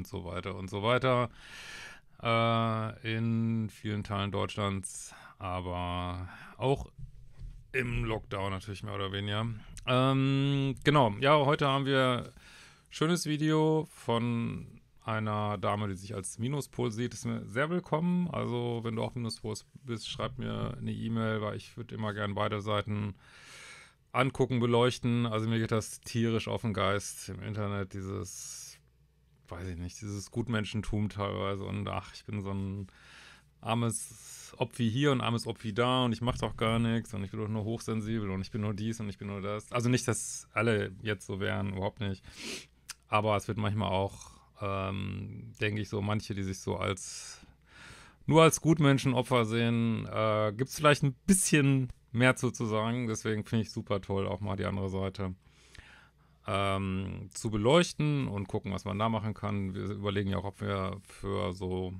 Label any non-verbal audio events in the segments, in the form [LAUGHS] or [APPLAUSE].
und so weiter und so weiter. Äh, in vielen Teilen Deutschlands, aber auch im Lockdown natürlich mehr oder weniger. Ähm, genau, ja, heute haben wir schönes Video von einer Dame, die sich als Minuspol sieht. Ist mir sehr willkommen. Also, wenn du auch Minuspol bist, schreib mir eine E-Mail, weil ich würde immer gerne beide Seiten angucken, beleuchten. Also mir geht das tierisch auf den Geist im Internet, dieses weiß ich nicht, dieses Gutmenschentum teilweise und ach, ich bin so ein armes Opfi hier und armes Opfi da und ich mache doch gar nichts und ich bin doch nur hochsensibel und ich bin nur dies und ich bin nur das. Also nicht, dass alle jetzt so wären, überhaupt nicht. Aber es wird manchmal auch, ähm, denke ich, so manche, die sich so als nur als Gutmenschenopfer sehen, äh, gibt es vielleicht ein bisschen mehr zu, zu sagen. Deswegen finde ich super toll auch mal die andere Seite ähm, zu beleuchten und gucken, was man da machen kann. Wir überlegen ja auch, ob wir für so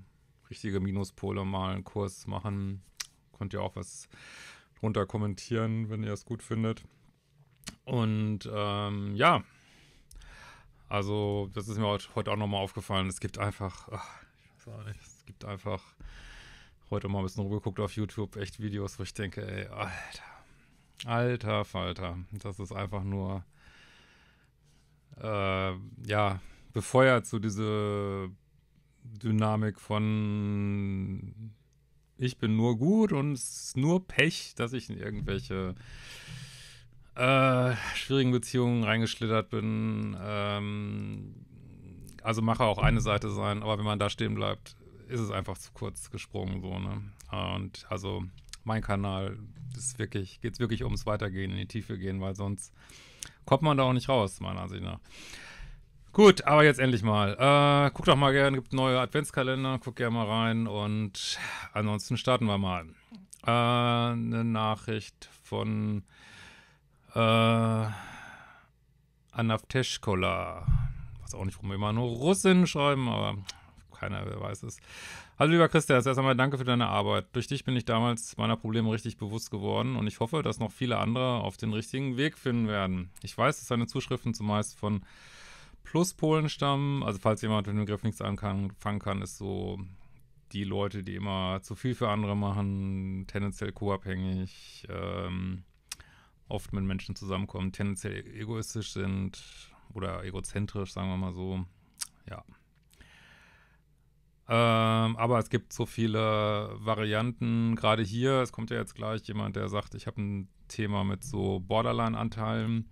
richtige Minuspole mal einen Kurs machen. Könnt ihr auch was drunter kommentieren, wenn ihr es gut findet. Und ähm, ja, also das ist mir heute auch nochmal aufgefallen. Es gibt einfach, ach, ich weiß auch nicht, es gibt einfach heute mal ein bisschen rumgeguckt auf YouTube, echt Videos, wo ich denke, ey, Alter, alter Falter, das ist einfach nur äh, ja, befeuert so diese Dynamik von ich bin nur gut und es ist nur Pech, dass ich in irgendwelche äh, schwierigen Beziehungen reingeschlittert bin. Ähm, also mache auch eine Seite sein, aber wenn man da stehen bleibt, ist es einfach zu kurz gesprungen so, ne? Und also mein Kanal ist wirklich, geht's wirklich ums Weitergehen, in die Tiefe gehen, weil sonst kommt man da auch nicht raus, meiner Ansicht nach. Gut, aber jetzt endlich mal. Äh, guck doch mal gerne, gibt neue Adventskalender, guck gerne mal rein und ansonsten starten wir mal. Äh, eine Nachricht von äh, Anna Teschkola. Weiß auch nicht, warum wir immer nur Russinnen schreiben, aber keiner, weiß es. Also lieber Christian, erst einmal danke für deine Arbeit. Durch dich bin ich damals meiner Probleme richtig bewusst geworden und ich hoffe, dass noch viele andere auf den richtigen Weg finden werden. Ich weiß, dass deine Zuschriften zumeist von Pluspolen stammen. Also falls jemand mit dem Griff nichts anfangen kann, ist so die Leute, die immer zu viel für andere machen, tendenziell co-abhängig, ähm, oft mit Menschen zusammenkommen, tendenziell egoistisch sind oder egozentrisch, sagen wir mal so. Ja. Ähm, aber es gibt so viele Varianten, gerade hier. Es kommt ja jetzt gleich jemand, der sagt, ich habe ein Thema mit so Borderline-Anteilen.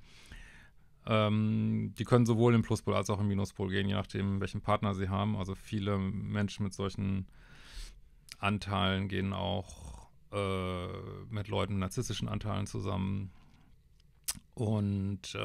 Ähm, die können sowohl im Pluspol als auch im Minuspol gehen, je nachdem, welchen Partner sie haben. Also viele Menschen mit solchen Anteilen gehen auch äh, mit Leuten mit narzisstischen Anteilen zusammen. Und äh,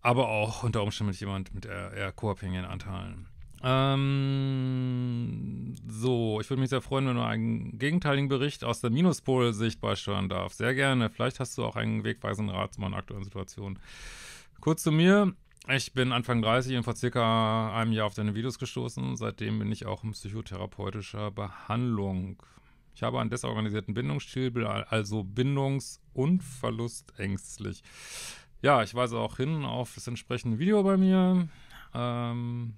aber auch unter Umständen mit jemand mit eher, eher co-abhängigen Anteilen. Ähm, so, ich würde mich sehr freuen, wenn du einen gegenteiligen Bericht aus der Minuspol-Sicht beisteuern darfst. Sehr gerne. Vielleicht hast du auch einen wegweisenden Rat zu meiner aktuellen Situation. Kurz zu mir. Ich bin Anfang 30 und vor circa einem Jahr auf deine Videos gestoßen. Seitdem bin ich auch in psychotherapeutischer Behandlung. Ich habe einen desorganisierten Bindungsstil, also bindungs- und verlustängstlich. Ja, ich weise auch hin auf das entsprechende Video bei mir. Ähm,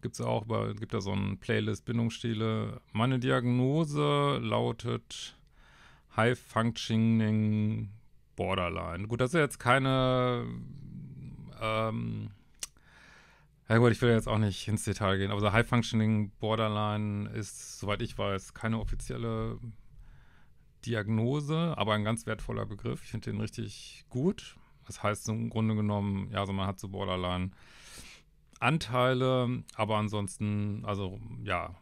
Gibt es auch, bei, gibt da so ein Playlist Bindungsstile. Meine Diagnose lautet High Functioning Borderline. Gut, das ist jetzt keine. Ähm, ja gut, ich will jetzt auch nicht ins Detail gehen, aber so High Functioning Borderline ist, soweit ich weiß, keine offizielle Diagnose, aber ein ganz wertvoller Begriff. Ich finde den richtig gut. Das heißt im Grunde genommen, ja, also man hat so Borderline. Anteile, aber ansonsten, also ja,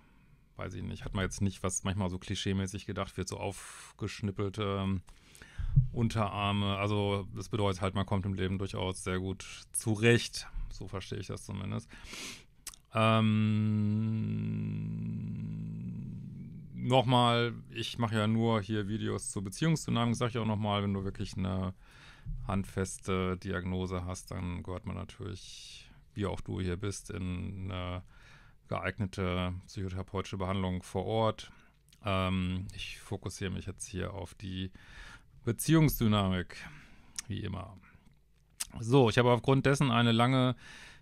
weiß ich nicht, hat man jetzt nicht, was manchmal so klischeemäßig gedacht wird, so aufgeschnippelte ähm, Unterarme. Also das bedeutet halt, man kommt im Leben durchaus sehr gut zurecht. So verstehe ich das zumindest. Ähm, nochmal, ich mache ja nur hier Videos zur Beziehungsdynamik, sage ich auch nochmal, wenn du wirklich eine handfeste Diagnose hast, dann gehört man natürlich wie auch du hier bist, in eine geeignete psychotherapeutische Behandlung vor Ort. Ähm, ich fokussiere mich jetzt hier auf die Beziehungsdynamik, wie immer. So, ich habe aufgrund dessen eine lange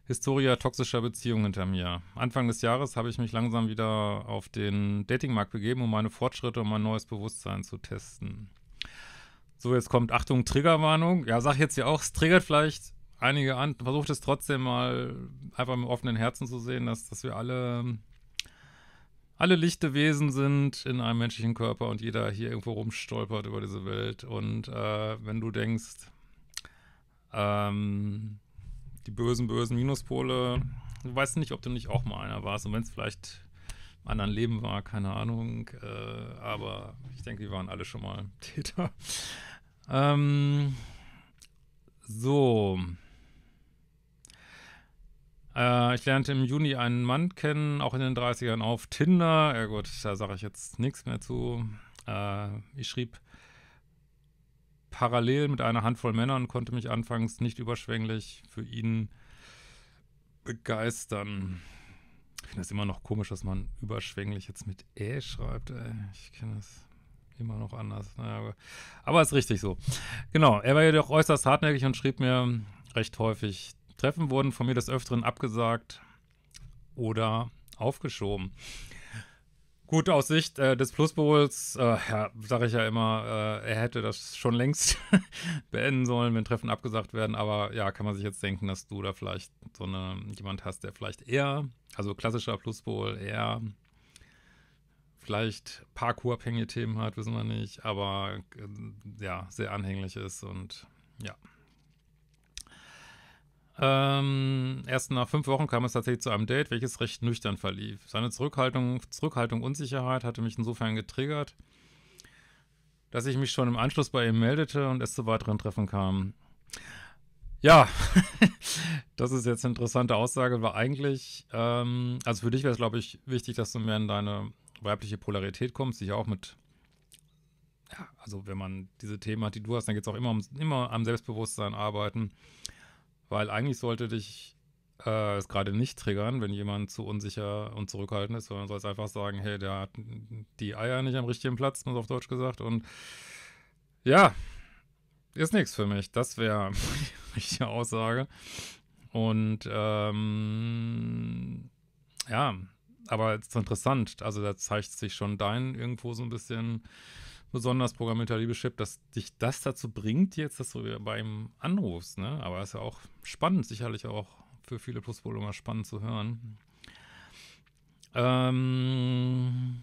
Historia toxischer Beziehungen hinter mir. Anfang des Jahres habe ich mich langsam wieder auf den Datingmarkt begeben, um meine Fortschritte und mein neues Bewusstsein zu testen. So, jetzt kommt Achtung, Triggerwarnung. Ja, sag jetzt ja auch, es triggert vielleicht einige an, versucht es trotzdem mal einfach mit offenen Herzen zu sehen, dass, dass wir alle, alle lichte Wesen sind in einem menschlichen Körper und jeder hier irgendwo rumstolpert über diese Welt. Und äh, wenn du denkst, ähm, die bösen, bösen Minuspole, du weißt nicht, ob du nicht auch mal einer warst. Und wenn es vielleicht im anderen Leben war, keine Ahnung. Äh, aber ich denke, wir waren alle schon mal [LAUGHS] Täter. Ähm, so. Äh, ich lernte im Juni einen Mann kennen, auch in den 30ern auf Tinder. Ja gut, da sage ich jetzt nichts mehr zu. Äh, ich schrieb parallel mit einer Handvoll Männern, und konnte mich anfangs nicht überschwänglich für ihn begeistern. Ich finde es immer noch komisch, dass man überschwänglich jetzt mit Ä schreibt. Ey. Ich kenne es immer noch anders. Naja, aber ist richtig so. Genau, er war jedoch äußerst hartnäckig und schrieb mir recht häufig Treffen wurden von mir des Öfteren abgesagt oder aufgeschoben. Gut, aus Sicht äh, des Pluspols, äh, ja, sage ich ja immer, äh, er hätte das schon längst [LAUGHS] beenden sollen, wenn Treffen abgesagt werden. Aber ja, kann man sich jetzt denken, dass du da vielleicht so eine, jemand hast, der vielleicht eher, also klassischer Pluspol, eher vielleicht parkourabhängige Themen hat, wissen wir nicht, aber äh, ja, sehr anhänglich ist und ja. Ähm, erst nach fünf Wochen kam es tatsächlich zu einem Date, welches recht nüchtern verlief. Seine Zurückhaltung, Zurückhaltung Unsicherheit hatte mich insofern getriggert, dass ich mich schon im Anschluss bei ihm meldete und es zu weiteren Treffen kam. Ja, [LAUGHS] das ist jetzt eine interessante Aussage, weil eigentlich, ähm, also für dich wäre es, glaube ich, wichtig, dass du mehr in deine weibliche Polarität kommst, dich auch mit, ja, also wenn man diese Themen hat, die du hast, dann geht es auch immer, um, immer am Selbstbewusstsein arbeiten weil eigentlich sollte dich äh, es gerade nicht triggern, wenn jemand zu unsicher und zurückhaltend ist, sondern soll es einfach sagen, hey, der hat die Eier nicht am richtigen Platz, muss auf Deutsch gesagt. Und ja, ist nichts für mich. Das wäre [LAUGHS] die richtige Aussage. Und ähm, ja, aber es ist interessant. Also da zeigt sich schon dein irgendwo so ein bisschen besonders programmierter Liebeschip, dass dich das dazu bringt, jetzt, dass du wieder bei ihm anrufst. Ne? Aber ist ja auch spannend, sicherlich auch für viele Pluspol immer spannend zu hören. Ähm,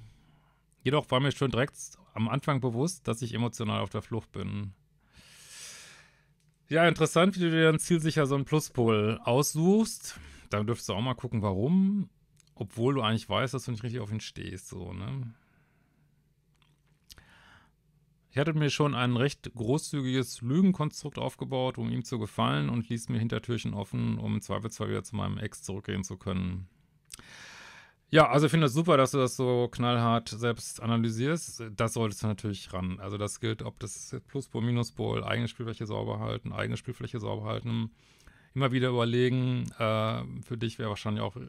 jedoch war mir schon direkt am Anfang bewusst, dass ich emotional auf der Flucht bin. Ja, interessant, wie du dir dann zielsicher so einen Pluspol aussuchst. Dann dürftest du auch mal gucken, warum. Obwohl du eigentlich weißt, dass du nicht richtig auf ihn stehst, so, ne? Ich hatte mir schon ein recht großzügiges Lügenkonstrukt aufgebaut, um ihm zu gefallen und ließ mir Hintertürchen offen, um im Zweifelsfall wieder zu meinem Ex zurückgehen zu können. Ja, also ich finde das super, dass du das so knallhart selbst analysierst. Das solltest du natürlich ran. Also das gilt, ob das Pluspol, Minuspol, eigene Spielfläche sauber halten, eigene Spielfläche sauber halten. Immer wieder überlegen. Äh, für dich wäre wahrscheinlich auch äh,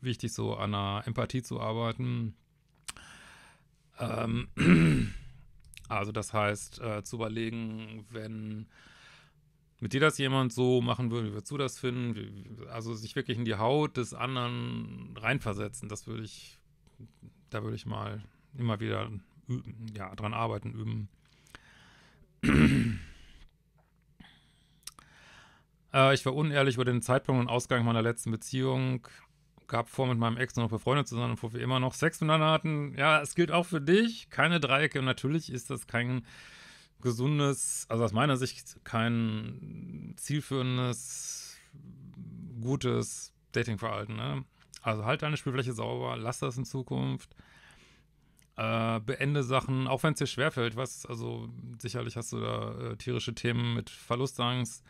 wichtig, so an einer Empathie zu arbeiten. Ähm. [CLEARS THROAT] Also das heißt, äh, zu überlegen, wenn mit dir das jemand so machen würde, wie würdest du das finden? Wie, also sich wirklich in die Haut des anderen reinversetzen, das würde ich, da würde ich mal immer wieder üben, ja, dran arbeiten, üben. äh, ich war unehrlich über den Zeitpunkt und Ausgang meiner letzten Beziehung gab vor, mit meinem Ex noch befreundet zu sein, obwohl wir immer noch Sex miteinander hatten. Ja, es gilt auch für dich. Keine Dreiecke. Und natürlich ist das kein gesundes, also aus meiner Sicht kein zielführendes, gutes Datingverhalten. Ne? Also halt deine Spielfläche sauber, lass das in Zukunft. Äh, beende Sachen, auch wenn es dir schwerfällt, was, also sicherlich hast du da äh, tierische Themen mit Verlustangst.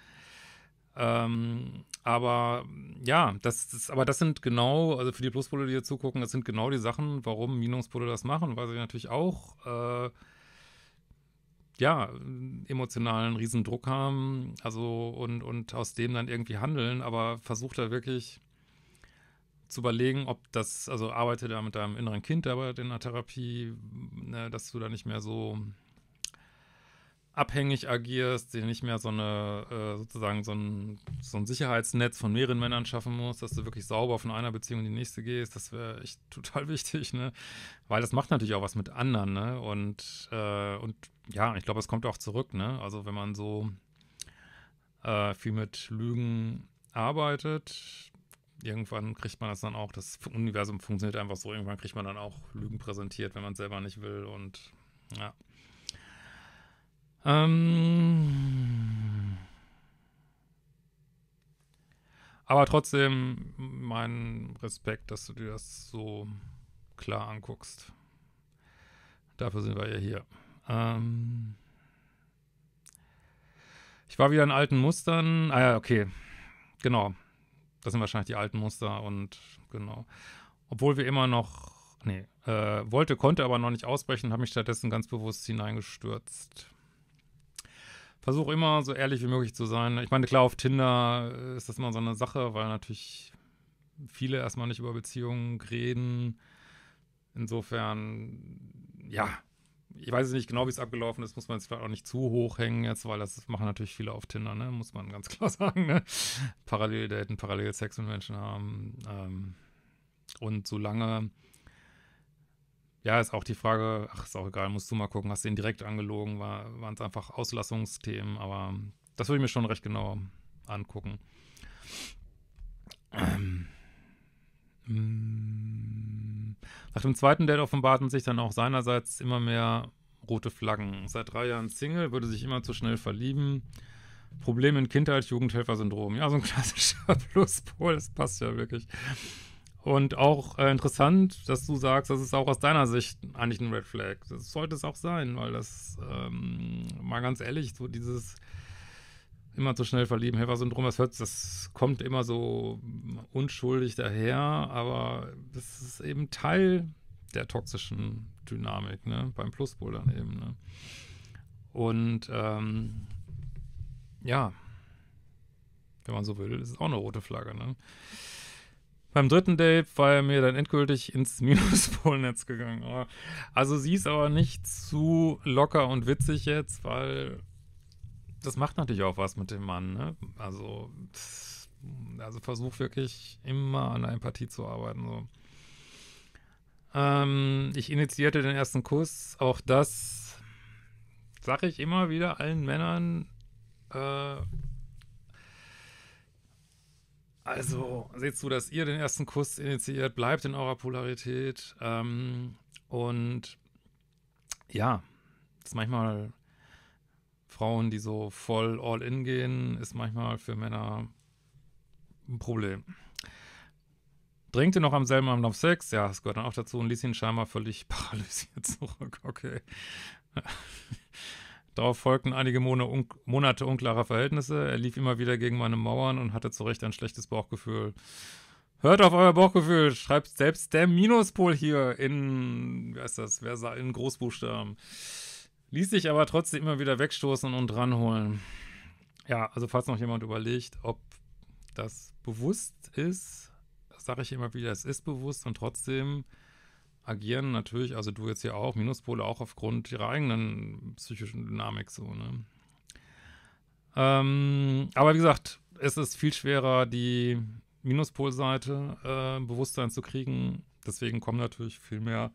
Ähm, aber mm, ja, das, das, aber das sind genau, also für die Pluspole, die hier zugucken, das sind genau die Sachen, warum Minuspole das machen, weil sie natürlich auch äh, ja, emotionalen Riesendruck haben, also und, und aus dem dann irgendwie handeln, aber versucht da wirklich zu überlegen, ob das, also arbeite da mit deinem inneren Kind aber in der Therapie, ne, dass du da nicht mehr so abhängig agierst, dir nicht mehr so eine, äh, sozusagen so ein, so ein Sicherheitsnetz von mehreren Männern schaffen musst, dass du wirklich sauber von einer Beziehung in die nächste gehst, das wäre echt [LAUGHS] total wichtig, ne? Weil das macht natürlich auch was mit anderen, ne? Und, äh, und ja, ich glaube, es kommt auch zurück, ne? Also wenn man so äh, viel mit Lügen arbeitet, irgendwann kriegt man das dann auch, das Universum funktioniert einfach so, irgendwann kriegt man dann auch Lügen präsentiert, wenn man es selber nicht will und ja. Ähm, aber trotzdem mein Respekt, dass du dir das so klar anguckst. Dafür sind wir ja hier. Ähm, ich war wieder in alten Mustern. Ah ja, okay. Genau. Das sind wahrscheinlich die alten Muster und genau. Obwohl wir immer noch, nee, äh, wollte, konnte aber noch nicht ausbrechen, habe mich stattdessen ganz bewusst hineingestürzt versuche immer so ehrlich wie möglich zu sein. Ich meine, klar, auf Tinder äh, ist das immer so eine Sache, weil natürlich viele erstmal nicht über Beziehungen reden. Insofern, ja, ich weiß nicht genau, wie es abgelaufen ist, muss man jetzt vielleicht auch nicht zu hoch hängen jetzt, weil das machen natürlich viele auf Tinder, ne? Muss man ganz [LAUGHS] klar sagen, ne? Parallel daten, parallel Sex mit Menschen haben. Ähm, und solange ja, ist auch die Frage, ach, ist auch egal, musst du mal gucken, hast du ihn direkt angelogen, war, waren es einfach Auslassungsthemen, aber das würde ich mir schon recht genau angucken. Ähm, nach dem zweiten Date offenbarten sich dann auch seinerseits immer mehr rote Flaggen. Seit drei Jahren Single, würde sich immer zu schnell verlieben. Problem in Kindheit, Jugendhelfer-Syndrom. Ja, so ein klassischer [LAUGHS] Pluspol, das passt ja wirklich. Und auch äh, interessant, dass du sagst, das ist auch aus deiner Sicht eigentlich ein Red Flag. Das sollte es auch sein, weil das, ähm, mal ganz ehrlich, so dieses immer zu schnell verlieben, Helfer-Syndrom, das hört, das kommt immer so unschuldig daher, aber das ist eben Teil der toxischen Dynamik, ne? Beim Pluspol dann eben, ne? Und ähm, ja, wenn man so will, ist es auch eine rote Flagge, ne? Beim dritten Date war er mir dann endgültig ins [LAUGHS] Minuspolnetz gegangen. Also sie ist aber nicht zu locker und witzig jetzt, weil das macht natürlich auch was mit dem Mann. Ne? Also, also versuch wirklich immer an der Empathie zu arbeiten. So. Ähm, ich initiierte den ersten Kuss. Auch das sage ich immer wieder allen Männern. Äh, also, also seht zu, dass ihr den ersten Kuss initiiert, bleibt in eurer Polarität. Ähm, und ja, ist manchmal Frauen, die so voll all in gehen, ist manchmal für Männer ein Problem. Dringt ihr noch am selben Abend auf Sex? Ja, das gehört dann auch dazu und ließ ihn scheinbar völlig [LAUGHS] paralysiert zurück. Okay. Darauf folgten einige Monate unklarer Verhältnisse. Er lief immer wieder gegen meine Mauern und hatte zu Recht ein schlechtes Bauchgefühl. Hört auf euer Bauchgefühl, schreibt selbst der Minuspol hier in, wie heißt das, Versa in Großbuchstaben. Ließ sich aber trotzdem immer wieder wegstoßen und ranholen. Ja, also falls noch jemand überlegt, ob das bewusst ist, sage ich immer wieder, es ist bewusst und trotzdem agieren natürlich, also du jetzt hier auch, Minuspole auch aufgrund ihrer eigenen psychischen Dynamik so, ne? Ähm, aber wie gesagt, es ist viel schwerer, die Minuspolseite äh, Bewusstsein zu kriegen. Deswegen kommen natürlich viel mehr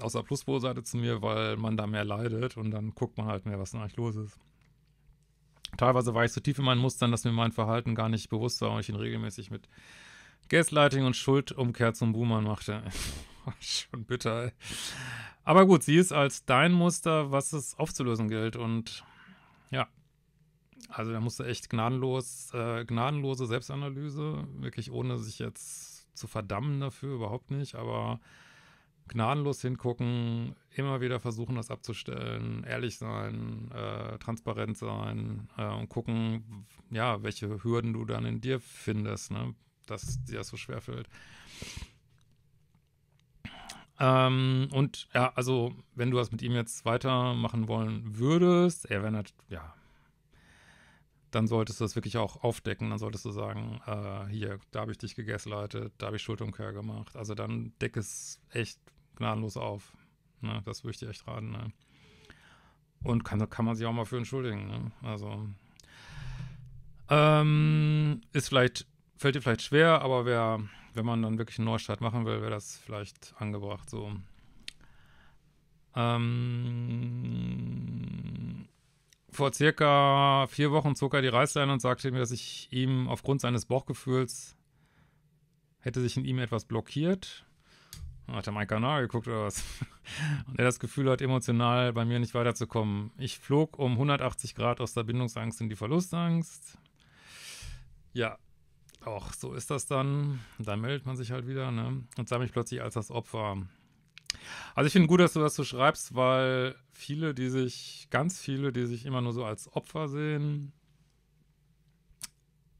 aus der Pluspolseite zu mir, weil man da mehr leidet und dann guckt man halt mehr, was denn eigentlich los ist. Teilweise war ich so tief in meinen Mustern, dass mir mein Verhalten gar nicht bewusst war und ich ihn regelmäßig mit Gaslighting und Schuldumkehr zum Boomer machte. [LAUGHS] [LAUGHS] schon bitter. Ey. Aber gut, sie ist als dein Muster, was es aufzulösen gilt. Und ja, also da musst du echt gnadenlos, äh, gnadenlose Selbstanalyse, wirklich ohne sich jetzt zu verdammen dafür, überhaupt nicht, aber gnadenlos hingucken, immer wieder versuchen, das abzustellen, ehrlich sein, äh, transparent sein äh, und gucken, ja, welche Hürden du dann in dir findest, ne? dass dir das so schwerfällt. fällt. Ähm, und ja, also, wenn du das mit ihm jetzt weitermachen wollen würdest, er wäre natürlich, ja, dann solltest du das wirklich auch aufdecken. Dann solltest du sagen, äh, hier, da habe ich dich gegessleitet, da habe ich Schuldumkehr gemacht. Also dann deck es echt gnadenlos auf. Ne? Das würde ich dir echt raten. Ne? Und kann, kann man sich auch mal für entschuldigen. Ne? Also ähm, ist vielleicht, fällt dir vielleicht schwer, aber wer wenn man dann wirklich einen Neustart machen will, wäre das vielleicht angebracht so. Ähm, vor circa vier Wochen zog er die Reißleine und sagte mir, dass ich ihm aufgrund seines Bauchgefühls hätte sich in ihm etwas blockiert. Hat er meinen Kanal geguckt oder was? [LAUGHS] Und er das Gefühl hat, emotional bei mir nicht weiterzukommen. Ich flog um 180 Grad aus der Bindungsangst in die Verlustangst. Ja, auch so ist das dann. Dann meldet man sich halt wieder, ne? Und sah mich plötzlich als das Opfer. Also ich finde gut, dass du das so schreibst, weil viele, die sich, ganz viele, die sich immer nur so als Opfer sehen,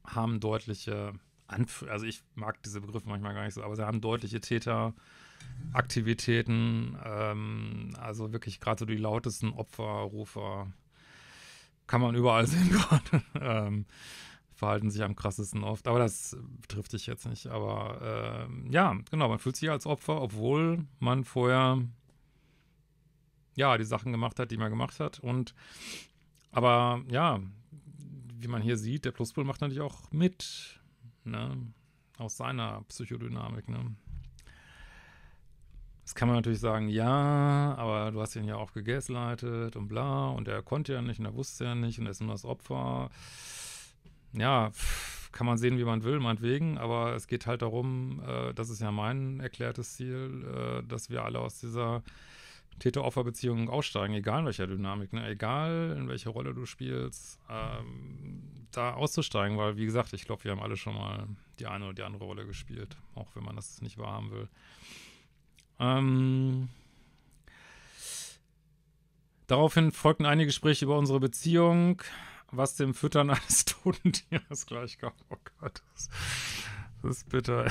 haben deutliche, Anf also ich mag diese Begriffe manchmal gar nicht so, aber sie haben deutliche Täteraktivitäten, ähm, also wirklich gerade so die lautesten Opferrufer kann man überall [LAUGHS] sehen gerade. Ähm, verhalten sich am krassesten oft. Aber das äh, trifft dich jetzt nicht. Aber äh, ja, genau, man fühlt sich als Opfer, obwohl man vorher ja die Sachen gemacht hat, die man gemacht hat. Und aber ja, wie man hier sieht, der Pluspol macht natürlich auch mit, ne? Aus seiner Psychodynamik, ne? Das kann man natürlich sagen, ja, aber du hast ihn ja auch gegessleitet und bla und er konnte ja nicht und er wusste ja nicht und er ist nur das Opfer ja, kann man sehen, wie man will, meinetwegen, aber es geht halt darum, äh, das ist ja mein erklärtes Ziel, äh, dass wir alle aus dieser Täter-Opfer-Beziehung aussteigen, egal in welcher Dynamik, ne? egal in welche Rolle du spielst, ähm, da auszusteigen, weil, wie gesagt, ich glaube, wir haben alle schon mal die eine oder die andere Rolle gespielt, auch wenn man das nicht wahrhaben will. Ähm, daraufhin folgten einige Gespräche über unsere Beziehung was dem Füttern eines [LAUGHS] toten Tieres gleichkommt. Oh Gott, das, das ist bitter.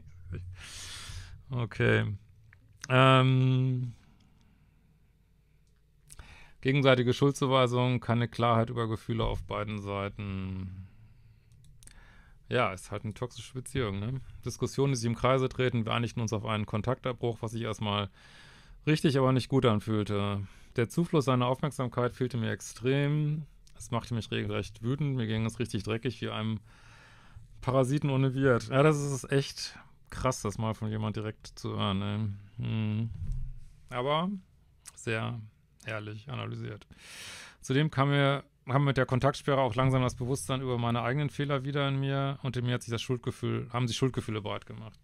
[LAUGHS] okay. Ähm, gegenseitige Schuldzuweisung, keine Klarheit über Gefühle auf beiden Seiten. Ja, ist halt eine toxische Beziehung, ne? Diskussionen, die sich im Kreise treten, wir einigten uns auf einen Kontaktabbruch, was sich erstmal richtig, aber nicht gut anfühlte. Der Zufluss seiner Aufmerksamkeit fehlte mir extrem. Es machte mich regelrecht wütend. Mir ging es richtig dreckig wie einem Parasiten ohne Wirt. Ja, das ist echt krass, das mal von jemand direkt zu hören. Hm. Aber sehr ehrlich analysiert. Zudem kam mir haben mit der Kontaktsperre auch langsam das Bewusstsein über meine eigenen Fehler wieder in mir und in mir hat sich das Schuldgefühl, haben sich Schuldgefühle breit gemacht.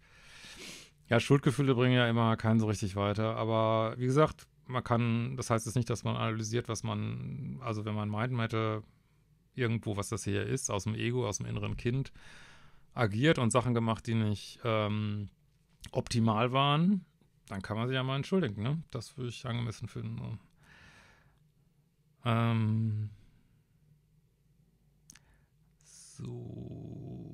Ja, Schuldgefühle bringen ja immer keinen so richtig weiter, aber wie gesagt, man kann, das heißt jetzt nicht, dass man analysiert, was man, also wenn man meint, man hätte irgendwo, was das hier ist, aus dem Ego, aus dem inneren Kind agiert und Sachen gemacht, die nicht ähm, optimal waren, dann kann man sich ja mal entschuldigen, ne? Das würde ich angemessen finden. Ähm, so.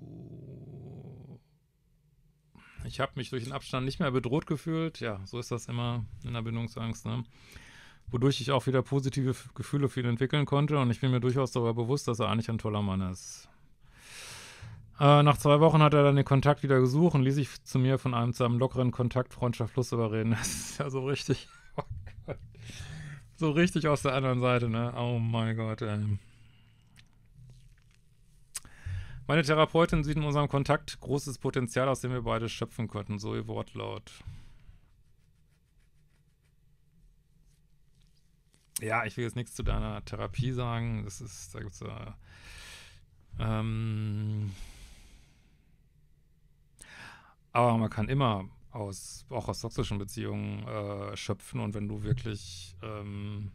Ich habe mich durch den Abstand nicht mehr bedroht gefühlt. Ja, so ist das immer in der Bindungsangst, ne? Wodurch ich auch wieder positive Gefühle für ihn entwickeln konnte und ich bin mir durchaus darüber bewusst, dass er eigentlich ein toller Mann ist. Äh, nach zwei Wochen hat er dann den Kontakt wieder gesucht und ließ sich zu mir von einem zu einem lockeren Kontakt Freundschaft Plus überreden. [LAUGHS] Das ist ja so richtig. Oh Gott. So richtig aus der anderen Seite, ne? Oh mein Gott, ey. Ähm. Meine Therapeutin sieht in unserem Kontakt großes Potenzial, aus dem wir beide schöpfen könnten, so ihr Wortlaut. Ja, ich will jetzt nichts zu deiner Therapie sagen. Das ist, da gibt's ja. Äh, ähm, aber man kann immer aus, auch aus toxischen Beziehungen äh, schöpfen und wenn du wirklich, ähm,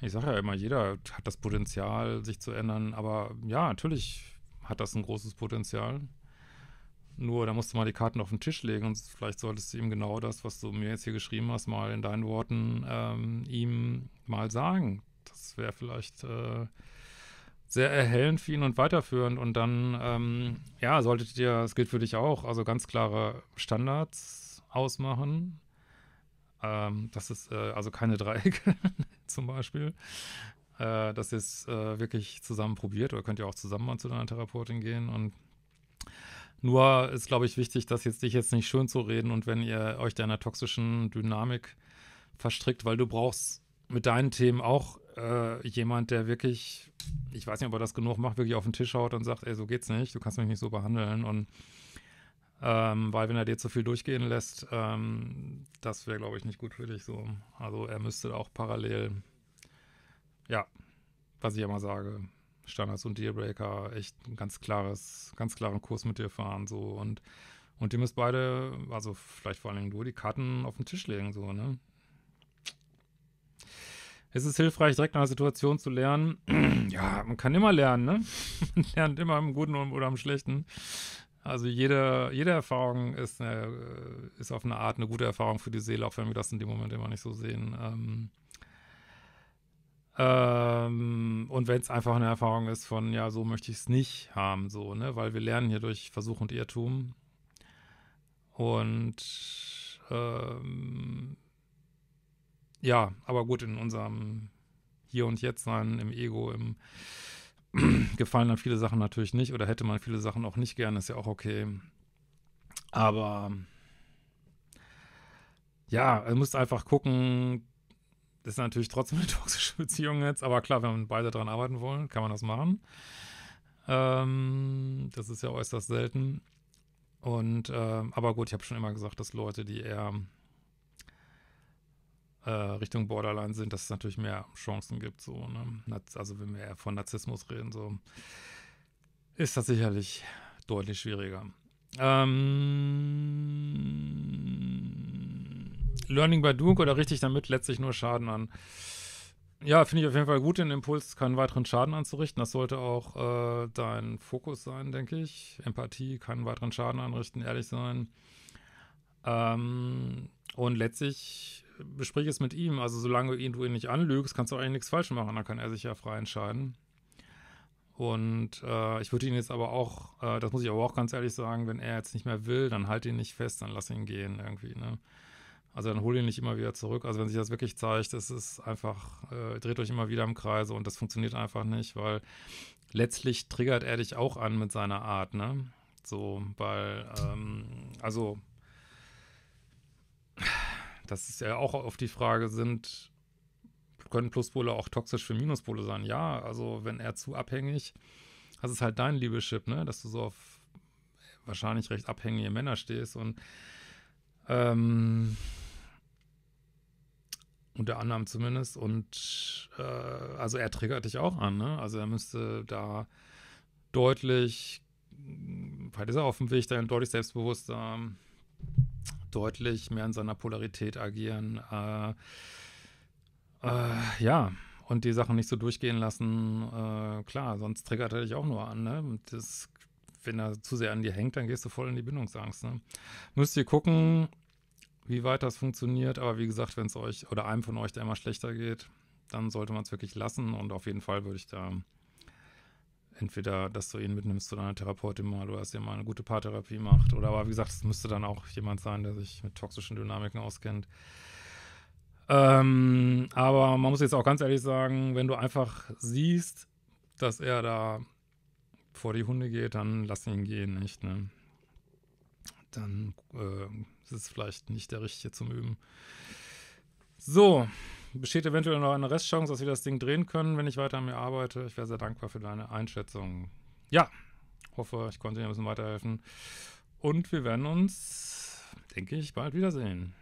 ich sage ja immer, jeder hat das Potenzial, sich zu ändern, aber ja, natürlich hat das ein großes Potenzial. Nur, da musst du mal die Karten auf den Tisch legen und vielleicht solltest du ihm genau das, was du mir jetzt hier geschrieben hast, mal in deinen Worten ähm, ihm mal sagen. Das wäre vielleicht äh, sehr erhellend für ihn und weiterführend. Und dann, ähm, ja, solltet ihr, es gilt für dich auch, also ganz klare Standards ausmachen. Ähm, das ist äh, also keine Dreiecke [LAUGHS] zum Beispiel äh, das jetzt äh, wirklich zusammen probiert oder könnt ihr auch zusammen mal zu deiner Therapeutin gehen und nur ist, glaube ich, wichtig, dass jetzt dich jetzt nicht schön zu reden und wenn ihr euch deiner toxischen Dynamik verstrickt, weil du brauchst mit deinen Themen auch äh, jemand, der wirklich, ich weiß nicht, ob er das genug macht, wirklich auf den Tisch haut und sagt, ey, so geht's nicht, du kannst mich nicht so behandeln. Und ähm, weil wenn er dir zu viel durchgehen lässt, ähm, das wäre, glaube ich, nicht gut für dich so. Also er müsste auch parallel ja, was ich immer sage, Standards und Dealbreaker, echt ein ganz klares, ganz klaren Kurs mit dir fahren, so und und ihr müsst beide, also vielleicht vor allen Dingen du, die Karten auf den Tisch legen, so, ne? Es ist hilfreich, direkt nach der Situation zu lernen. [CLEARS THROAT] ja, man kann immer lernen, ne? [LAUGHS] Man lernt immer im Guten oder im Schlechten. Also jede, jede Erfahrung ist, eine, äh, ist auf eine Art eine gute Erfahrung für die Seele, auch wenn wir das in dem Moment immer nicht so sehen. Ähm, ähm, und wenn es einfach eine Erfahrung ist von, ja, so möchte ich es nicht haben, so, ne? Weil wir lernen hier durch Versuch und Irrtum. Und ähm, ja, aber gut, in unserem Hier und Jetzt sein, im Ego, im [CLEARS THROAT] gefallen dann viele Sachen natürlich nicht oder hätte man viele Sachen auch nicht gern, ist ja auch okay. Aber ja, du musst einfach gucken, das ist natürlich trotzdem eine [LAUGHS] toxische romantische Beziehung jetzt, aber klar, wenn beide dran arbeiten wollen, kann man das machen. Ähm, das ist ja äußerst selten. Und, äh, aber gut, ich habe schon immer gesagt, dass Leute, die eher äh, Richtung Borderline sind, dass es natürlich mehr Chancen gibt, so, ne? Also, wenn wir eher von Narzissmus reden, so, ist das sicherlich deutlich schwieriger. Ähm, Learning by Doing oder richtig damit letztlich nur Schaden an. Ja, finde ich auf jeden Fall gut, den Impuls, keinen weiteren Schaden anzurichten. Das sollte auch äh, dein Fokus sein, denke ich. Empathie, keinen weiteren Schaden anrichten, ehrlich sein. Ähm, und letztlich besprich es mit ihm. Also solange du ihn nicht anlügst, kannst du eigentlich nichts falsch machen. Dann kann er sich ja frei entscheiden. Und äh, ich würde ihn jetzt aber auch, äh, das muss ich aber auch ganz ehrlich sagen, wenn er jetzt nicht mehr will, dann halt ihn nicht fest, dann lass ihn gehen irgendwie, ne? Also dann hol ihn nicht immer wieder zurück. Also wenn sich das wirklich zeigt, es ist einfach, äh, dreht euch immer wieder im Kreise und das funktioniert einfach nicht, weil letztlich triggert er dich auch an mit seiner Art, ne? So, weil, ähm, also das ist ja auch auf die Frage, sind, können Pluspole auch toxisch für Minuspole sein? Ja, also wenn er zu abhängig, das ist halt dein Liebeschip, ne? Dass du so auf wahrscheinlich recht abhängige Männer stehst und ähm, unter anderem zumindest. Und äh, also er triggert dich auch an, ne? Also er müsste da deutlich, vielleicht ist er auf dem Weg dahin, deutlich selbstbewusster, deutlich mehr in seiner Polarität agieren. Äh, äh, ja, und die Sachen nicht so durchgehen lassen. Äh, klar, sonst triggert er dich auch nur an, ne? Das, wenn er zu sehr an dir hängt, dann gehst du voll in die Bindungsangst, ne? Müsst ihr gucken, wie weit das funktioniert. Aber wie gesagt, wenn es euch oder einem von euch da immer schlechter geht, dann sollte man es wirklich lassen. Und auf jeden Fall würde ich da entweder, dass du ihn mitnimmst zu deiner Therapeutin mal oder dass ihr mal eine gute Paartherapie macht. Oder aber wie gesagt, es müsste dann auch jemand sein, der sich mit toxischen Dynamiken auskennt. Ähm, aber man muss jetzt auch ganz ehrlich sagen, wenn du einfach siehst, dass er da vor die Hunde geht, dann lass ihn gehen, nicht? Ne? Dann äh, ist vielleicht nicht der richtige zum Üben. So, besteht eventuell noch eine Restchance, dass wir das Ding drehen können, wenn ich weiter an mir arbeite. Ich wäre sehr dankbar für deine Einschätzung. Ja, hoffe, ich konnte dir ein bisschen weiterhelfen. Und wir werden uns, denke ich, bald wiedersehen.